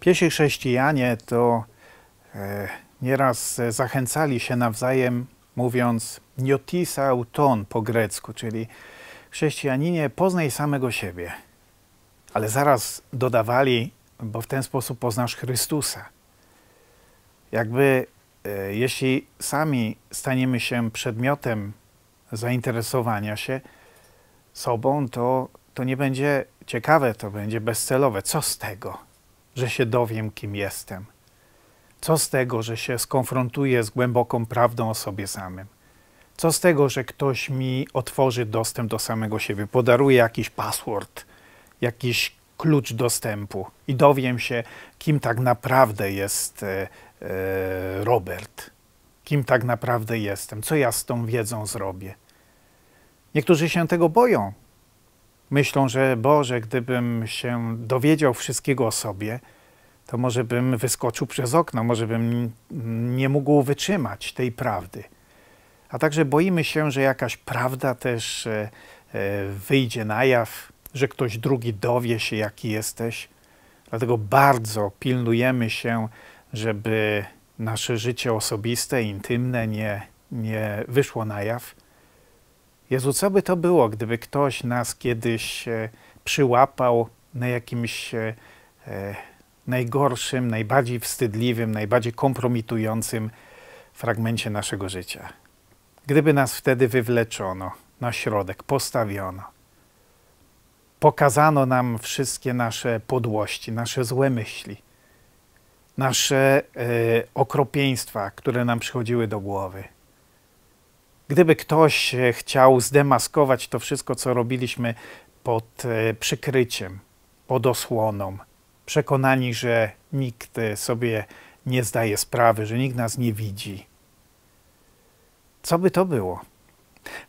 Piesi chrześcijanie to e, nieraz e, zachęcali się nawzajem, mówiąc niotis auton po grecku, czyli chrześcijaninie poznaj samego siebie. Ale zaraz dodawali, bo w ten sposób poznasz Chrystusa. Jakby e, jeśli sami staniemy się przedmiotem zainteresowania się sobą, to, to nie będzie ciekawe, to będzie bezcelowe. Co z tego? że się dowiem, kim jestem? Co z tego, że się skonfrontuję z głęboką prawdą o sobie samym? Co z tego, że ktoś mi otworzy dostęp do samego siebie, podaruje jakiś password, jakiś klucz dostępu i dowiem się, kim tak naprawdę jest e, e Robert, kim tak naprawdę jestem, co ja z tą wiedzą zrobię. Niektórzy się tego boją, myślą, że Boże, gdybym się dowiedział wszystkiego o sobie, to może bym wyskoczył przez okno, może bym nie mógł wytrzymać tej prawdy. A także boimy się, że jakaś prawda też e, e, wyjdzie na jaw, że ktoś drugi dowie się, jaki jesteś. Dlatego bardzo pilnujemy się, żeby nasze życie osobiste, intymne nie, nie wyszło na jaw. Jezu, co by to było, gdyby ktoś nas kiedyś e, przyłapał na jakimś e, e, najgorszym, najbardziej wstydliwym, najbardziej kompromitującym fragmencie naszego życia. Gdyby nas wtedy wywleczono na środek, postawiono, pokazano nam wszystkie nasze podłości, nasze złe myśli, nasze e, okropieństwa, które nam przychodziły do głowy. Gdyby ktoś e, chciał zdemaskować to wszystko, co robiliśmy pod e, przykryciem, pod osłoną, przekonani, że nikt e, sobie nie zdaje sprawy, że nikt nas nie widzi, co by to było?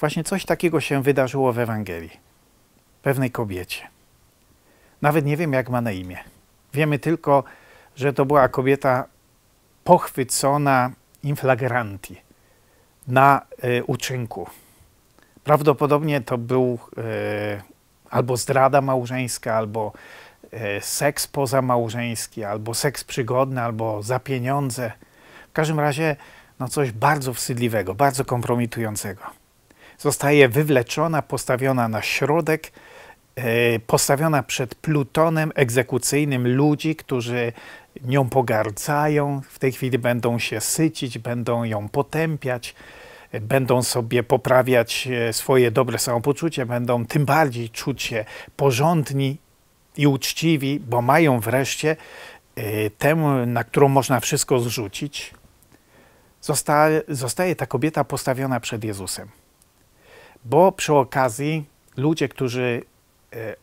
Właśnie coś takiego się wydarzyło w Ewangelii, pewnej kobiecie. Nawet nie wiem, jak ma na imię. Wiemy tylko, że to była kobieta pochwycona in flagranti na e, uczynku. Prawdopodobnie to był e, albo zdrada małżeńska, albo e, seks pozamałżeński, albo seks przygodny, albo za pieniądze. W każdym razie no coś bardzo wstydliwego, bardzo kompromitującego. Zostaje wywleczona, postawiona na środek, E, postawiona przed plutonem egzekucyjnym ludzi, którzy nią pogardzają, w tej chwili będą się sycić, będą ją potępiać, będą sobie poprawiać e, swoje dobre samopoczucie, będą tym bardziej czuć się porządni i uczciwi, bo mają wreszcie e, tę, na którą można wszystko zrzucić. Zosta zostaje ta kobieta postawiona przed Jezusem. Bo przy okazji ludzie, którzy Y,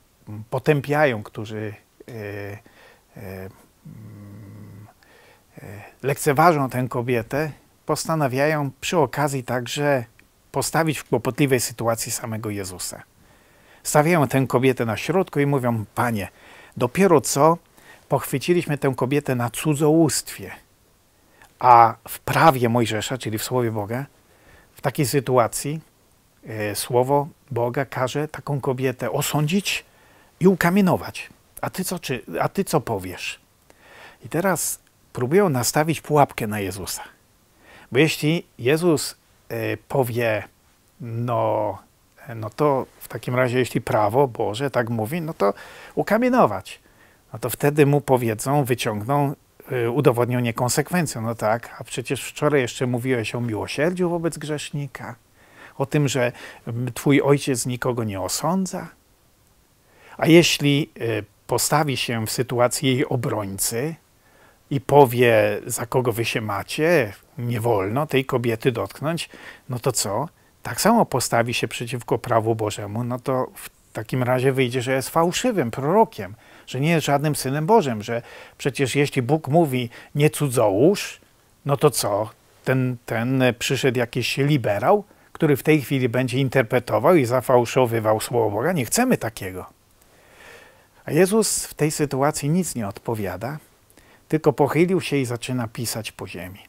potępiają, którzy y, y, mm, lekceważą tę kobietę, postanawiają przy okazji także postawić w kłopotliwej sytuacji samego Jezusa. Stawiają tę kobietę na środku i mówią: Panie, dopiero co pochwyciliśmy tę kobietę na cudzołóstwie, a w prawie Mojżesza, czyli w słowie Boga, w takiej sytuacji E, słowo Boga każe taką kobietę osądzić i ukamienować. A ty co, czy, a ty co powiesz? I teraz próbują nastawić pułapkę na Jezusa. Bo jeśli Jezus e, powie, no, e, no to w takim razie, jeśli prawo Boże tak mówi, no to ukamienować. No to wtedy mu powiedzą, wyciągną, udowodnią niekonsekwencję. No tak, a przecież wczoraj jeszcze mówiłeś o miłosierdziu wobec grzesznika o tym, że twój ojciec nikogo nie osądza? A jeśli y, postawi się w sytuacji jej obrońcy i powie, za kogo wy się macie, nie wolno tej kobiety dotknąć, no to co? Tak samo postawi się przeciwko prawu Bożemu, no to w takim razie wyjdzie, że jest fałszywym prorokiem, że nie jest żadnym synem Bożym, że przecież jeśli Bóg mówi nie cudzołóż, no to co? Ten, ten przyszedł jakiś liberał, który w tej chwili będzie interpretował i zafałszowywał słowo Boga. Nie chcemy takiego. A Jezus w tej sytuacji nic nie odpowiada, tylko pochylił się i zaczyna pisać po ziemi.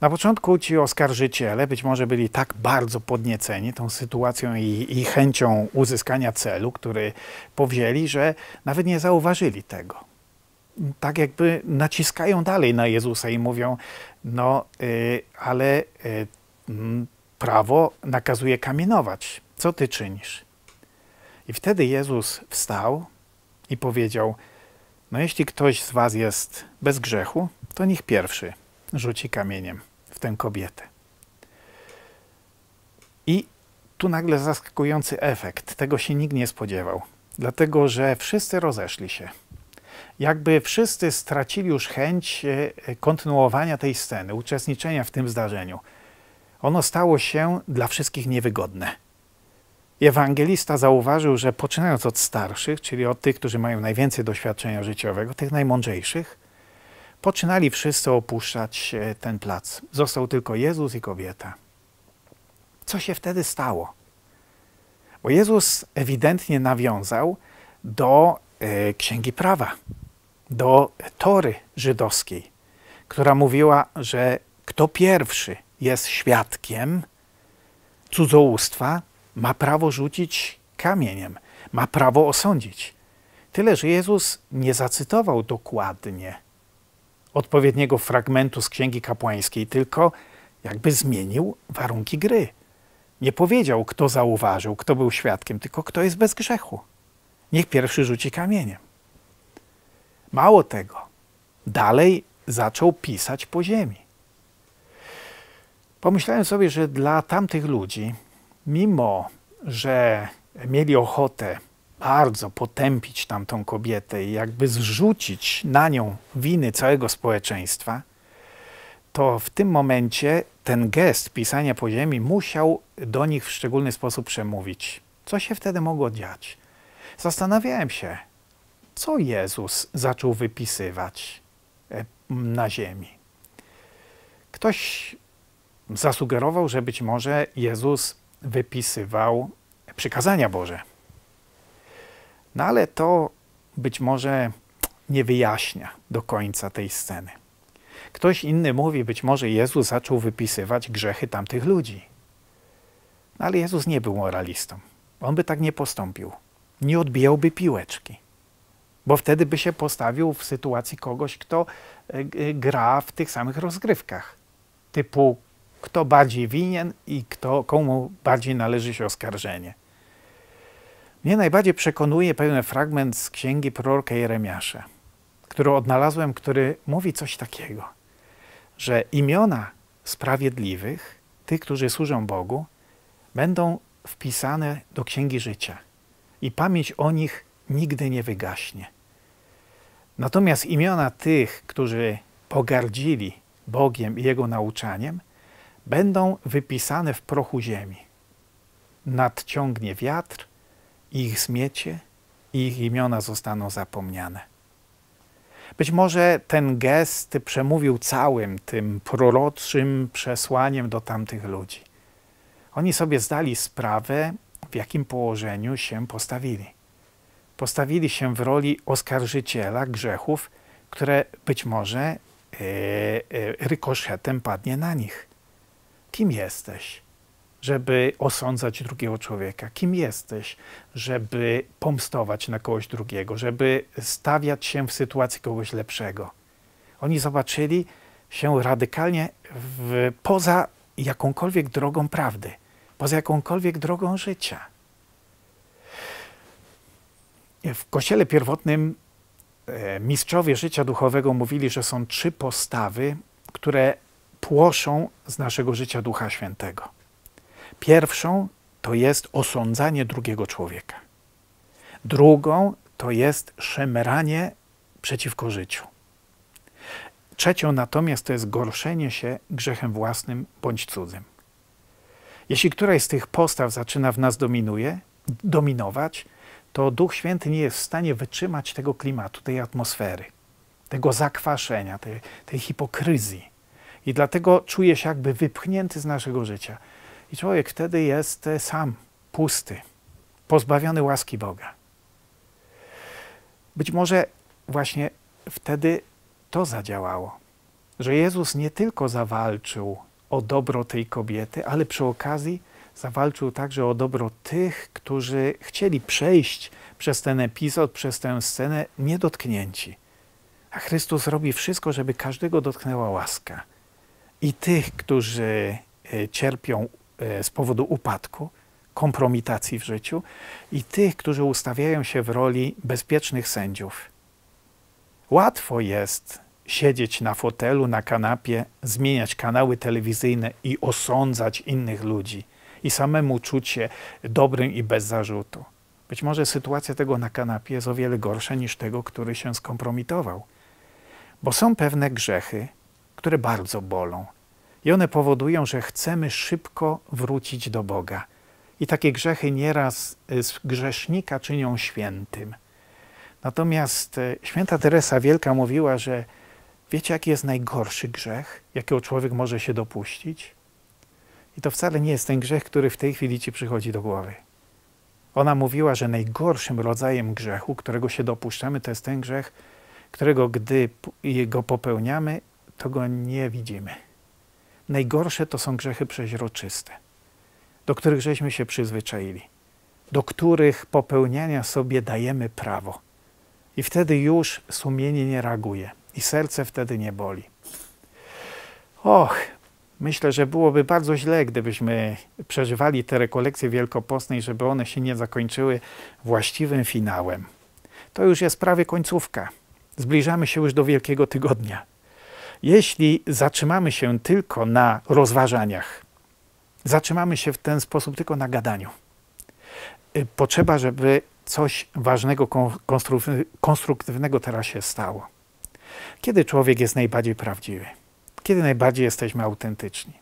Na początku ci oskarżyciele być może byli tak bardzo podnieceni tą sytuacją i, i, chęcią uzyskania celu, który powzięli, że nawet nie zauważyli tego. Tak jakby naciskają dalej na Jezusa i mówią: No, y, ale y, prawo nakazuje kamienować. Co ty czynisz? I wtedy Jezus wstał i powiedział: No, jeśli ktoś z was jest bez grzechu, to niech pierwszy rzuci kamieniem w tę kobietę. I tu nagle zaskakujący efekt. Tego się nikt nie spodziewał, dlatego że wszyscy rozeszli się. Jakby wszyscy stracili już chęć e, kontynuowania tej sceny, uczestniczenia w tym zdarzeniu ono stało się dla wszystkich niewygodne. Ewangelista zauważył, że poczynając od starszych, czyli od tych, którzy mają najwięcej doświadczenia życiowego, tych najmądrzejszych, poczynali wszyscy opuszczać e, ten plac. Został tylko Jezus i kobieta. Co się wtedy stało? Bo Jezus ewidentnie nawiązał do e, Księgi Prawa, do Tory żydowskiej, która mówiła, że kto pierwszy jest świadkiem cudzołóstwa, ma prawo rzucić kamieniem, ma prawo osądzić. Tyle, że Jezus nie zacytował dokładnie odpowiedniego fragmentu z Księgi Kapłańskiej, tylko jakby zmienił warunki gry. Nie powiedział, kto zauważył, kto był świadkiem, tylko kto jest bez grzechu. Niech pierwszy rzuci kamieniem. Mało tego, dalej zaczął pisać po ziemi. Pomyślałem sobie, że dla tamtych ludzi, mimo że mieli ochotę bardzo potępić tamtą kobietę i jakby zrzucić na nią winy całego społeczeństwa, to w tym momencie ten gest pisania po ziemi musiał do nich w szczególny sposób przemówić. Co się wtedy mogło dziać? Zastanawiałem się, co Jezus zaczął wypisywać e, na ziemi. Ktoś zasugerował, że być może Jezus wypisywał przykazania Boże. No ale to być może nie wyjaśnia do końca tej sceny. Ktoś inny mówi, być może Jezus zaczął wypisywać grzechy tamtych ludzi. No ale Jezus nie był moralistą. On by tak nie postąpił. Nie odbijałby piłeczki. Bo wtedy by się postawił w sytuacji kogoś, kto e, gra w tych samych rozgrywkach. Typu kto bardziej winien i kto, komu bardziej należy się oskarżenie. Mnie najbardziej przekonuje pewien fragment z księgi proroka Jeremiasza, który odnalazłem, który mówi coś takiego, że imiona sprawiedliwych, tych, którzy służą Bogu, będą wpisane do księgi życia i pamięć o nich nigdy nie wygaśnie. Natomiast imiona tych, którzy pogardzili Bogiem i Jego nauczaniem, będą wypisane w prochu ziemi. Nadciągnie wiatr, ich zmiecie, i ich imiona zostaną zapomniane. Być może ten gest przemówił całym tym proroczym przesłaniem do tamtych ludzi. Oni sobie zdali sprawę, w jakim położeniu się postawili. Postawili się w roli oskarżyciela grzechów, które być może yy, yy, rykoszetem padnie na nich kim jesteś, żeby osądzać drugiego człowieka, kim jesteś, żeby pomstować na kogoś drugiego, żeby stawiać się w sytuacji kogoś lepszego. Oni zobaczyli się radykalnie w, poza jakąkolwiek drogą prawdy, poza jakąkolwiek drogą życia. W kościele pierwotnym e, mistrzowie życia duchowego mówili, że są trzy postawy, które płoszą z naszego życia Ducha Świętego. Pierwszą to jest osądzanie drugiego człowieka. Drugą to jest szemranie przeciwko życiu. Trzecią natomiast to jest gorszenie się grzechem własnym bądź cudzym. Jeśli któraś z tych postaw zaczyna w nas dominuje, dominować, to Duch Święty nie jest w stanie wytrzymać tego klimatu, tej atmosfery, tego zakwaszenia, tej, tej hipokryzji i dlatego czuje się jakby wypchnięty z naszego życia. I człowiek wtedy jest e, sam, pusty, pozbawiony łaski Boga. Być może właśnie wtedy to zadziałało, że Jezus nie tylko zawalczył o dobro tej kobiety, ale przy okazji zawalczył także o dobro tych, którzy chcieli przejść przez ten epizod, przez tę scenę niedotknięci. A Chrystus robi wszystko, żeby każdego dotknęła łaska i tych, którzy e, cierpią e, z powodu upadku, kompromitacji w życiu, i tych, którzy ustawiają się w roli bezpiecznych sędziów. Łatwo jest siedzieć na fotelu, na kanapie, zmieniać kanały telewizyjne i osądzać innych ludzi i samemu czuć się dobrym i bez zarzutu. Być może sytuacja tego na kanapie jest o wiele gorsza niż tego, który się skompromitował. Bo są pewne grzechy, które bardzo bolą, i one powodują, że chcemy szybko wrócić do Boga. I takie grzechy nieraz y, z grzesznika czynią świętym. Natomiast y, święta Teresa Wielka mówiła, że wiecie, jaki jest najgorszy grzech, jakiego człowiek może się dopuścić? I to wcale nie jest ten grzech, który w tej chwili ci przychodzi do głowy. Ona mówiła, że najgorszym rodzajem grzechu, którego się dopuszczamy, to jest ten grzech, którego gdy go popełniamy, to go nie widzimy. Najgorsze to są grzechy przeźroczyste, do których żeśmy się przyzwyczaili, do których popełniania sobie dajemy prawo. I wtedy już sumienie nie reaguje i serce wtedy nie boli. Och, myślę, że byłoby bardzo źle, gdybyśmy przeżywali te rekolekcje wielkopostne żeby one się nie zakończyły właściwym finałem. To już jest prawie końcówka. Zbliżamy się już do Wielkiego Tygodnia. Jeśli zatrzymamy się tylko na rozważaniach, zatrzymamy się w ten sposób tylko na gadaniu. Y, potrzeba, żeby coś ważnego, konstruktywnego teraz się stało. Kiedy człowiek jest najbardziej prawdziwy? Kiedy najbardziej jesteśmy autentyczni?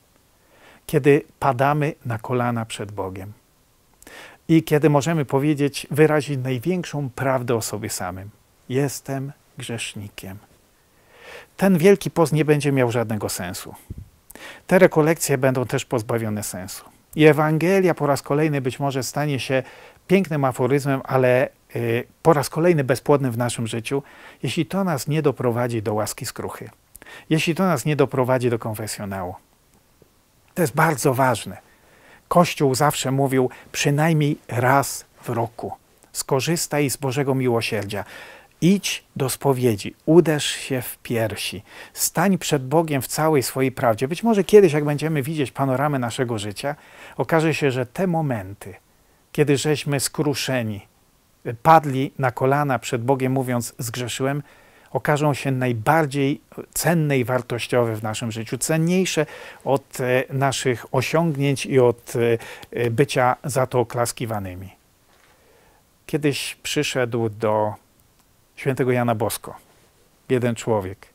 Kiedy padamy na kolana przed Bogiem i kiedy możemy powiedzieć, wyrazić największą prawdę o sobie samym. Jestem grzesznikiem ten wielki post nie będzie miał żadnego sensu. Te rekolekcje będą też pozbawione sensu. I Ewangelia po raz kolejny być może stanie się pięknym aforyzmem, ale y, po raz kolejny bezpłodnym w naszym życiu, jeśli to nas nie doprowadzi do łaski skruchy, jeśli to nas nie doprowadzi do konfesjonału. To jest bardzo ważne. Kościół zawsze mówił przynajmniej raz w roku skorzystaj z Bożego miłosierdzia. Idź do spowiedzi, uderz się w piersi, stań przed Bogiem w całej swojej prawdzie. Być może kiedyś, jak będziemy widzieć panoramy naszego życia, okaże się, że te momenty, kiedy żeśmy skruszeni, padli na kolana przed Bogiem, mówiąc: Zgrzeszyłem, okażą się najbardziej cenne i wartościowe w naszym życiu, cenniejsze od e, naszych osiągnięć i od e, e, bycia za to oklaskiwanymi. Kiedyś przyszedł do świętego Jana Bosko. Jeden człowiek.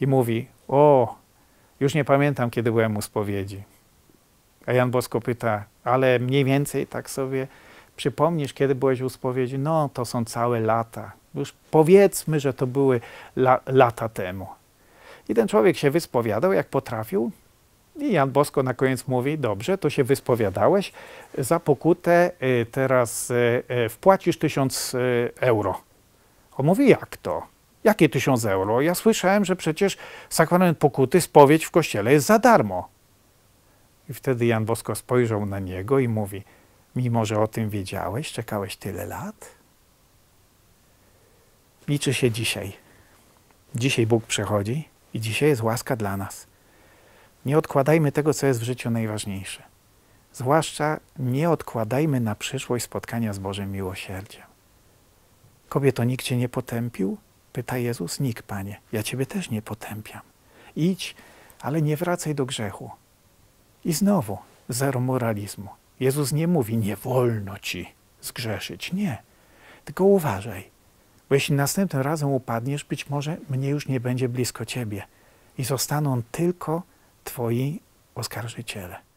I mówi: O, już nie pamiętam, kiedy byłem u spowiedzi. A Jan Bosko pyta: Ale mniej więcej tak sobie przypomnisz, kiedy byłeś u spowiedzi? No, to są całe lata. Już powiedzmy, że to były la lata temu. I ten człowiek się wyspowiadał, jak potrafił. I Jan Bosko na koniec mówi: Dobrze, to się wyspowiadałeś. Za pokutę y, teraz y, y, wpłacisz tysiąc euro. On mówi, jak to? Jakie tysiąc euro? Ja słyszałem, że przecież sakrament pokuty, spowiedź w kościele jest za darmo. I wtedy Jan Bosko spojrzał na niego i mówi, mimo że o tym wiedziałeś, czekałeś tyle lat? Liczy się dzisiaj. Dzisiaj Bóg przechodzi i dzisiaj jest łaska dla nas. Nie odkładajmy tego, co jest w życiu najważniejsze. Zwłaszcza nie odkładajmy na przyszłość spotkania z Bożym miłosierdziem. Kobieto, nikt cię nie potępił? Pyta Jezus, nikt, panie. Ja ciebie też nie potępiam. Idź, ale nie wracaj do grzechu. I znowu zero moralizmu. Jezus nie mówi, nie wolno ci zgrzeszyć. Nie. Tylko uważaj, bo jeśli następnym razem upadniesz, być może mnie już nie będzie blisko ciebie i zostaną tylko twoi oskarżyciele.